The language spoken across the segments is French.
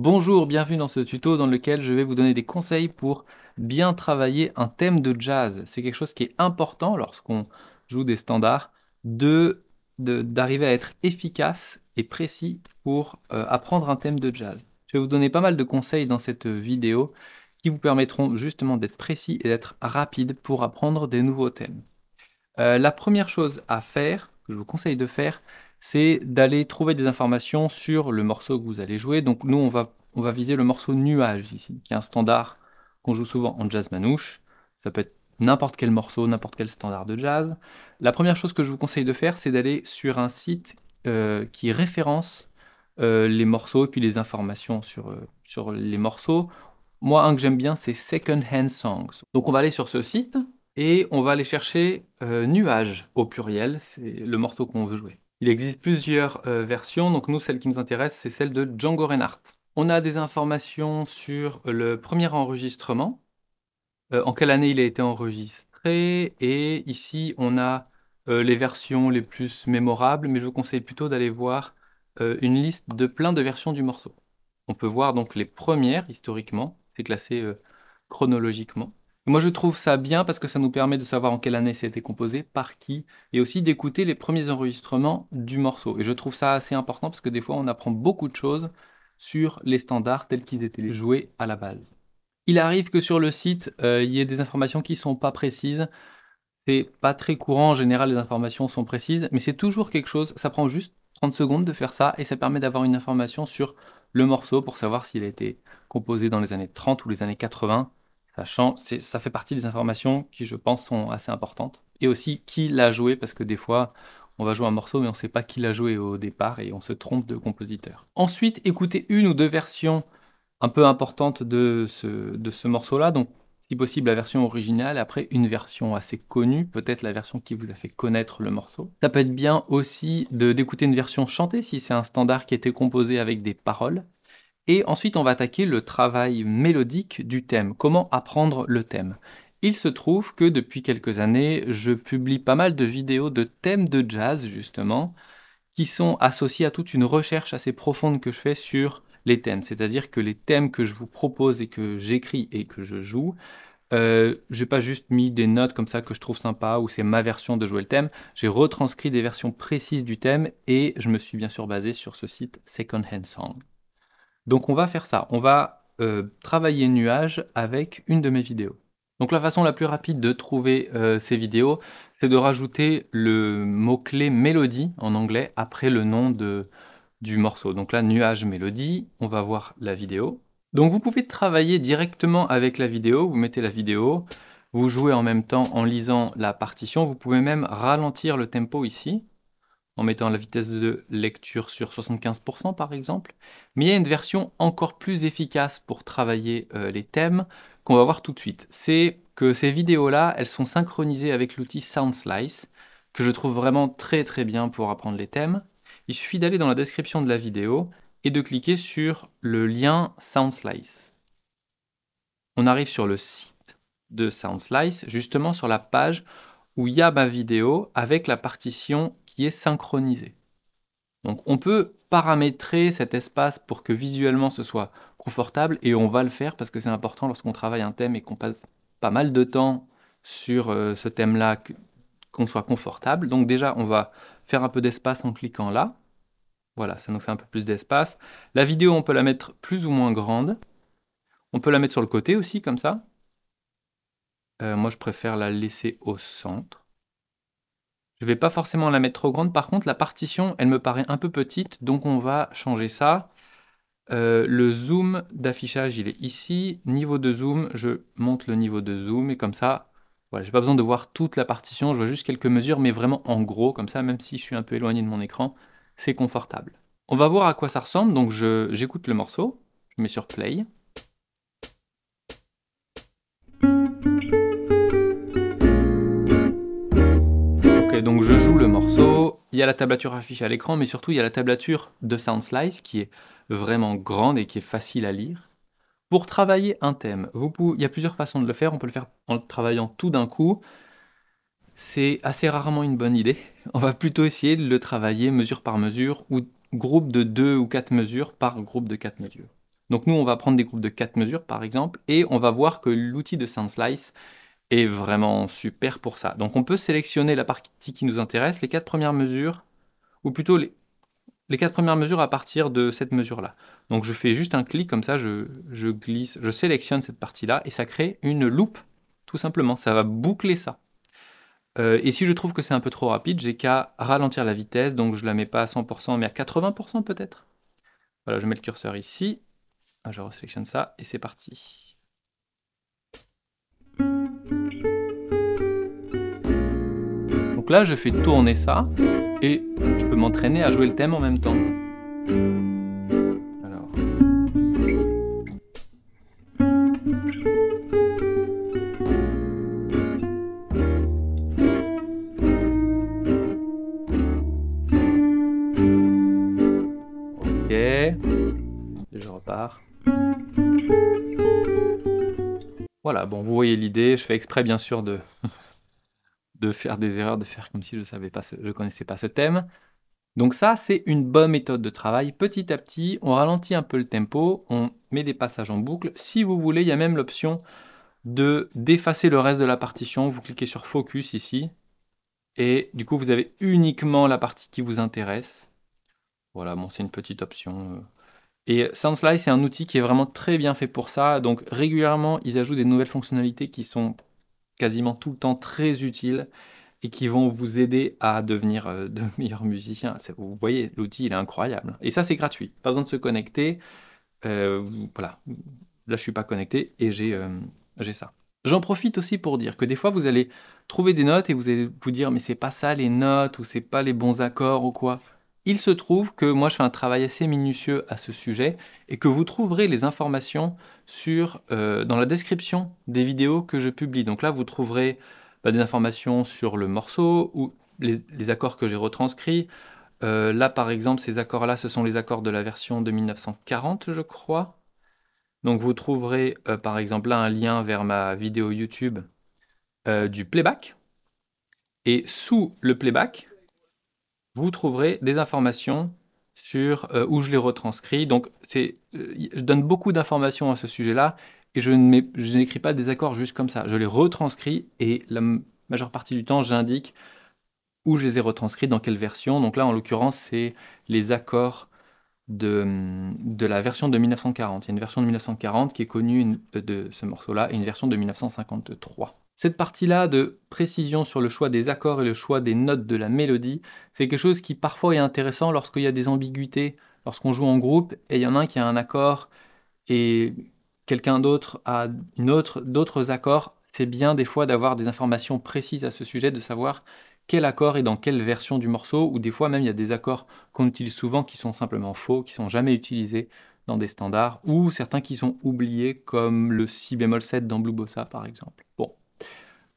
Bonjour, bienvenue dans ce tuto dans lequel je vais vous donner des conseils pour bien travailler un thème de jazz. C'est quelque chose qui est important lorsqu'on joue des standards de d'arriver à être efficace et précis pour euh, apprendre un thème de jazz. Je vais vous donner pas mal de conseils dans cette vidéo qui vous permettront justement d'être précis et d'être rapide pour apprendre des nouveaux thèmes. Euh, la première chose à faire, que je vous conseille de faire, c'est d'aller trouver des informations sur le morceau que vous allez jouer. Donc nous, on va, viser le morceau Nuage ici, qui est un standard qu'on joue souvent en jazz manouche. Ça peut être n'importe quel morceau, n'importe quel standard de jazz. La première chose que je vous conseille de faire, c'est d'aller sur un site euh, qui référence euh, les morceaux et puis les informations sur, euh, sur les morceaux. Moi, un que j'aime bien, c'est Second Hand Songs. Donc on va aller sur ce site et on va aller chercher Nuage au pluriel, c'est le morceau qu'on veut jouer. Il existe plusieurs euh, versions, donc nous, celle qui nous intéresse, c'est celle de Django Reinhardt. On a des informations sur le premier enregistrement, euh, en quelle année il a été enregistré, et ici, on a euh, les versions les plus mémorables, mais je vous conseille plutôt d'aller voir une liste de plein de versions du morceau. On peut voir donc les premières, historiquement, c'est classé chronologiquement. Moi, je trouve ça bien parce que ça nous permet de savoir en quelle année ça été composé, par qui, et aussi d'écouter les premiers enregistrements du morceau. Et je trouve ça assez important parce que des fois, on apprend beaucoup de choses sur les standards tels qu'ils étaient joués à la base. Il arrive que sur le site, euh, il y ait des informations qui ne sont pas précises. C'est pas très courant, en général, les informations sont précises, mais c'est toujours quelque chose. Ça prend juste 30 secondes de faire ça et ça permet d'avoir une information sur le morceau pour savoir s'il a été composé dans les années 30 ou les années 80 Sachant, ça fait partie des informations qui, je pense, sont assez importantes. Et aussi, qui l'a joué, parce que des fois, on va jouer un morceau, mais on ne sait pas qui l'a joué au départ et on se trompe de compositeur. Ensuite, écoutez une ou deux versions un peu importantes de ce, de ce morceau-là. Donc, si possible, la version originale, après une version assez connue, peut-être la version qui vous a fait connaître le morceau. Ça peut être bien aussi d'écouter une version chantée si c'est un standard qui a été composé avec des paroles. Et ensuite, on va attaquer le travail mélodique du thème. Comment apprendre le thème il se trouve que depuis quelques années, je publie pas mal de vidéos de thèmes de jazz, justement, qui sont associés à toute une recherche assez profonde que je fais sur les thèmes. C'est-à-dire que les thèmes que je vous propose et que j'écris et que je joue, je euh, j'ai pas juste mis des notes comme ça que je trouve sympa ou c'est ma version de jouer le thème. J'ai retranscrit des versions précises du thème et je me suis bien sûr basé sur ce site Second Hand Song. Donc on va faire ça, on va euh, travailler nuage avec une de mes vidéos. Donc la façon la plus rapide de trouver euh, ces vidéos, c'est de rajouter le mot-clé mélodie en anglais après le nom de, du morceau. Donc là, nuage mélodie, on va voir la vidéo. Donc vous pouvez travailler directement avec la vidéo, vous mettez la vidéo, vous jouez en même temps en lisant la partition, vous pouvez même ralentir le tempo ici en mettant la vitesse de lecture sur 75% par exemple. Mais il y a une version encore plus efficace pour travailler euh, les thèmes qu'on va voir tout de suite. C'est que ces vidéos-là, elles sont synchronisées avec l'outil SoundSlice, que je trouve vraiment très très bien pour apprendre les thèmes. Il suffit d'aller dans la description de la vidéo et de cliquer sur le lien SoundSlice. On arrive sur le site de SoundSlice, justement sur la page où il y a ma vidéo avec la partition est synchronisé. Donc on peut paramétrer cet espace pour que visuellement ce soit confortable et on va le faire parce que c'est important lorsqu'on travaille un thème et qu'on passe pas mal de temps sur euh, ce thème-là qu'on soit confortable. Donc déjà on va faire un peu d'espace en cliquant là. Voilà, ça nous fait un peu plus d'espace. La vidéo, on peut la mettre plus ou moins grande. On peut la mettre sur le côté aussi, comme ça. Euh, moi, je préfère la laisser au centre. Je ne vais pas forcément la mettre trop grande. Par contre, la partition, elle me paraît un peu petite, donc on va changer ça. Euh, le zoom d'affichage, il est ici. Niveau de zoom, je monte le niveau de zoom et comme ça, voilà, j'ai pas besoin de voir toute la partition. Je vois juste quelques mesures, mais vraiment en gros, comme ça, même si je suis un peu éloigné de mon écran, c'est confortable. On va voir à quoi ça ressemble. Donc, j'écoute le morceau, je mets sur play. donc je joue le morceau, il y a la tablature affichée à l'écran, mais surtout il y a la tablature de SoundSlice qui est vraiment grande et qui est facile à lire. Pour travailler un thème, il y a plusieurs façons de le faire, on peut le faire en le travaillant tout d'un coup. C'est assez rarement une bonne idée. On va plutôt essayer de le travailler mesure par mesure ou groupe de deux ou quatre mesures par groupe de quatre mesures. Donc nous, on va prendre des groupes de quatre mesures, par exemple, et on va voir que l'outil de SoundSlice, est vraiment super pour ça. Donc on peut sélectionner la partie qui nous intéresse, les quatre premières mesures, ou plutôt les, quatre premières mesures à partir de cette mesure-là. Donc je fais juste un clic comme ça, je, glisse, je sélectionne cette partie-là et ça crée une loupe, tout simplement. Ça va boucler ça. Euh, et si je trouve que c'est un peu trop rapide, j'ai qu'à ralentir la vitesse, donc je la mets pas à 100%, mais à 80% peut-être. Voilà, je mets le curseur ici, ah, je sélectionne ça et c'est parti. Donc là, je fais tourner ça et je peux m'entraîner à jouer le thème en même temps. Alors. Ok. je repars. Voilà, bon, vous voyez l'idée, je fais exprès bien sûr de de faire des erreurs, de faire comme si je savais pas, je connaissais pas ce thème. Donc ça, c'est une bonne méthode de travail. Petit à petit, on ralentit un peu le tempo, on met des passages en boucle. Si vous voulez, il y a même l'option de d'effacer le reste de la partition. Vous cliquez sur Focus ici, et du coup, vous avez uniquement la partie qui vous intéresse. Voilà, bon, c'est une petite option. Euh. Et SoundSlice, c'est un outil qui est vraiment très bien fait pour ça. Donc régulièrement, ils ajoutent des nouvelles fonctionnalités qui sont quasiment tout le temps très utiles et qui vont vous aider à devenir euh, de meilleurs musiciens. Vous voyez, l'outil, il est incroyable. Et ça, c'est gratuit. Pas besoin de se connecter. Euh, voilà. Là, je suis pas connecté et euh, j'ai ça. J'en profite aussi pour dire que des fois, vous allez trouver des notes et vous allez vous dire, mais c'est pas ça les notes ou c'est pas les bons accords ou quoi. Il se trouve que moi je fais un travail assez minutieux à ce sujet et que vous trouverez les informations sur, euh, dans la description des vidéos que je publie. Donc là vous trouverez bah, des informations sur le morceau ou les, accords que j'ai retranscrits. Euh, là par exemple ces accords-là ce sont les accords de la version de 1940 je crois. Donc vous trouverez euh, par exemple là un lien vers ma vidéo YouTube du playback. Et sous le playback, vous trouverez des informations sur euh, où je les retranscris. Donc, euh, je donne beaucoup d'informations à ce sujet-là et je, n'écris pas des accords juste comme ça. Je les retranscris et la majeure partie du temps, j'indique où je les ai retranscrits, dans quelle version. Donc là, en l'occurrence, c'est les accords de, la version de 1940. Il y a une version de 1940 qui est connue de ce morceau-là et une version de 1953. Cette partie-là de précision sur le choix des accords et le choix des notes de la mélodie, c'est quelque chose qui parfois est intéressant lorsqu'il y a des ambiguïtés, lorsqu'on joue en groupe et il y en a un qui a un accord et quelqu'un d'autre a d'autres accords. C'est bien des fois d'avoir des informations précises à ce sujet, de savoir quel accord est dans quelle version du morceau, ou des fois même il y a des accords qu'on utilise souvent qui sont simplement faux, qui sont jamais utilisés dans des standards, ou certains qui sont oubliés, comme le si bémol 7 dans Blue Bossa par exemple.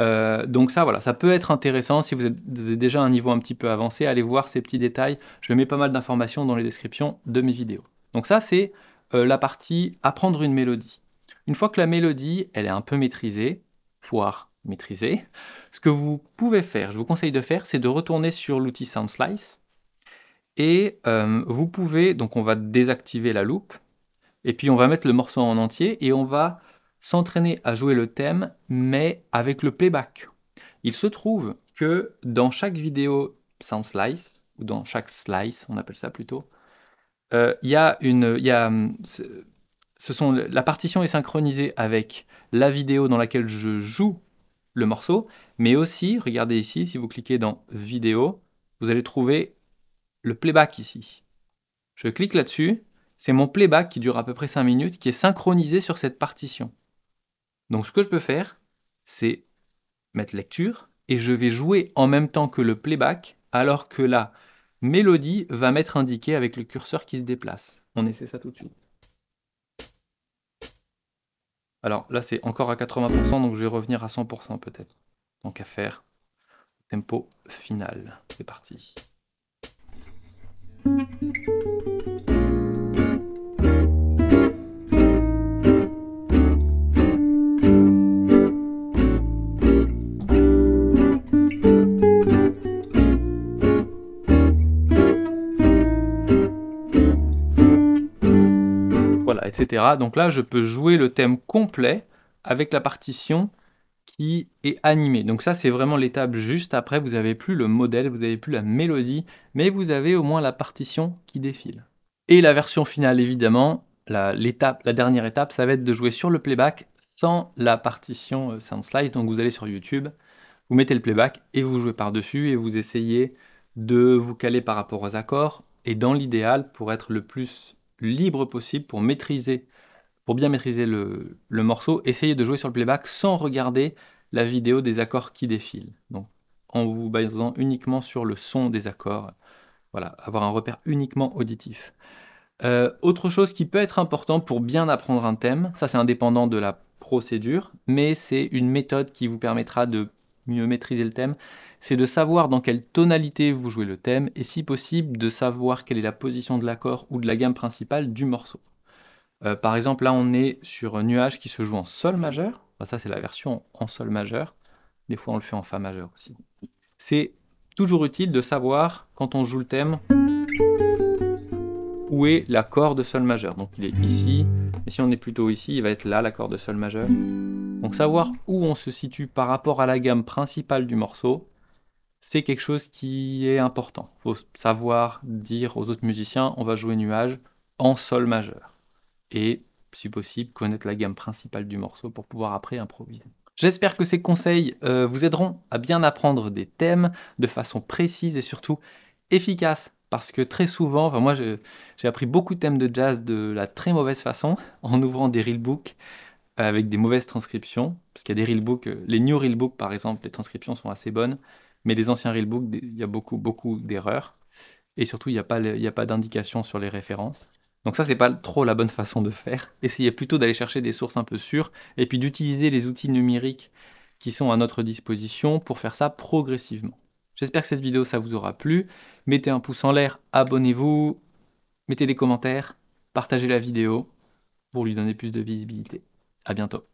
Euh, donc ça, voilà, ça peut être intéressant si vous êtes déjà à un niveau un petit peu avancé, allez voir ces petits détails. Je mets pas mal d'informations dans les descriptions de mes vidéos. Donc ça, c'est euh, la partie apprendre une mélodie. Une fois que la mélodie, elle est un peu maîtrisée, voire maîtrisée, ce que vous pouvez faire, je vous conseille de faire, c'est de retourner sur l'outil Slice, et euh, vous pouvez, donc on va désactiver la loupe et puis on va mettre le morceau en entier et on va s'entraîner à jouer le thème, mais avec le playback. Il se trouve que dans chaque vidéo sans slice, ou dans chaque slice, on appelle ça plutôt, euh, il y a une. Hum, ce sont, la partition est synchronisée avec la vidéo dans laquelle je joue le morceau, mais aussi, regardez ici, si vous cliquez dans vidéo, vous allez trouver le playback ici. Je clique là-dessus, c'est mon playback qui dure à peu près 5 minutes, qui est synchronisé sur cette partition. Donc ce que je peux faire, c'est mettre lecture et je vais jouer en même temps que le playback alors que la mélodie va m'être indiquée avec le curseur qui se déplace. On essaie ça tout de suite. Alors là c'est encore à 80% donc je vais revenir à 100% peut-être. Donc à faire tempo final. C'est parti. Donc là, je peux jouer le thème complet avec la partition qui est animée. Donc ça, c'est vraiment l'étape juste après. Vous n'avez plus le modèle, vous n'avez plus la mélodie, mais vous avez au moins la partition qui défile. Et la version finale, évidemment, la, la dernière étape, ça va être de jouer sur le playback sans la partition euh, sans Slice. Donc vous allez sur YouTube, vous mettez le playback et vous jouez par-dessus et vous essayez de vous caler par rapport aux accords. Et dans l'idéal, pour être le plus libre possible pour maîtriser, pour bien maîtriser le, morceau, essayez de jouer sur le playback sans regarder la vidéo des accords qui défilent. Donc, en vous basant uniquement sur le son des accords. Voilà, avoir un repère uniquement auditif. Euh, autre chose qui peut être important pour bien apprendre un thème, ça c'est indépendant de la procédure, mais c'est une méthode qui vous permettra de mieux maîtriser le thème, c'est de savoir dans quelle tonalité vous jouez le thème et si possible de savoir quelle est la position de l'accord ou de la gamme principale du morceau. Euh, par exemple, là on est sur un nuage qui se joue en sol majeur. ça c'est la version en sol majeur. Des fois on le fait en fa majeur aussi. C'est toujours utile de savoir quand on joue le thème où est l'accord de sol majeur. Donc il est ici, et si on est plutôt ici, il va être là l'accord de sol majeur. Donc savoir où on se situe par rapport à la gamme principale du morceau, c'est quelque chose qui est important. Il faut savoir dire aux autres musiciens, on va jouer nuage en sol majeur. Et si possible, connaître la gamme principale du morceau pour pouvoir après improviser. J'espère que ces conseils euh, vous aideront à bien apprendre des thèmes de façon précise et surtout efficace. Parce que très souvent, moi j'ai appris beaucoup de thèmes de jazz de la très mauvaise façon, en ouvrant des real books euh, avec des mauvaises transcriptions. Parce qu'il y a des real books, euh, les new books par exemple, les transcriptions sont assez bonnes. Mais les anciens Reelbooks, il y a beaucoup, beaucoup d'erreurs. Et surtout, il n'y a pas, a pas d'indication sur les références. Donc ça, n'est pas trop la bonne façon de faire. Essayez plutôt d'aller chercher des sources un peu sûres et puis d'utiliser les outils numériques qui sont à notre disposition pour faire ça progressivement. J'espère que cette vidéo, ça vous aura plu. Mettez un pouce en l'air, abonnez-vous, mettez des commentaires, partagez la vidéo pour lui donner plus de visibilité. À bientôt.